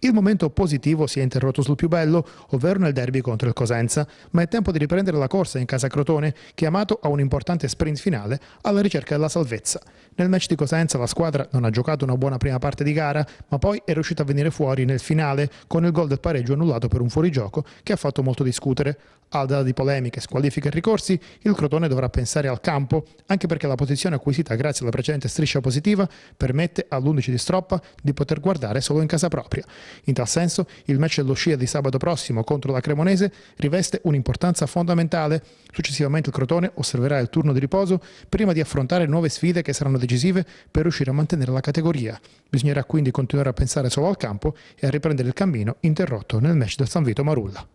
Il momento positivo si è interrotto sul più bello, ovvero nel derby contro il Cosenza, ma è tempo di riprendere la corsa in casa Crotone, chiamato a un importante sprint finale alla ricerca della salvezza. Nel match di Cosenza la squadra non ha giocato una buona prima parte di gara, ma poi è riuscita a venire fuori nel finale con il gol del pareggio annullato per un fuorigioco che ha fatto molto discutere. Al di di polemiche, squalifiche e ricorsi, il Crotone dovrà pensare al campo, anche perché la posizione acquisita grazie alla precedente striscia positiva permette all'11 di Stroppa di poter guardare solo in casa propria. In tal senso, il match dello Scia di sabato prossimo contro la Cremonese riveste un'importanza fondamentale. Successivamente il Crotone osserverà il turno di riposo prima di affrontare nuove sfide che saranno decisive per riuscire a mantenere la categoria. Bisognerà quindi continuare a pensare solo al campo e a riprendere il cammino interrotto nel match del San Vito Marulla.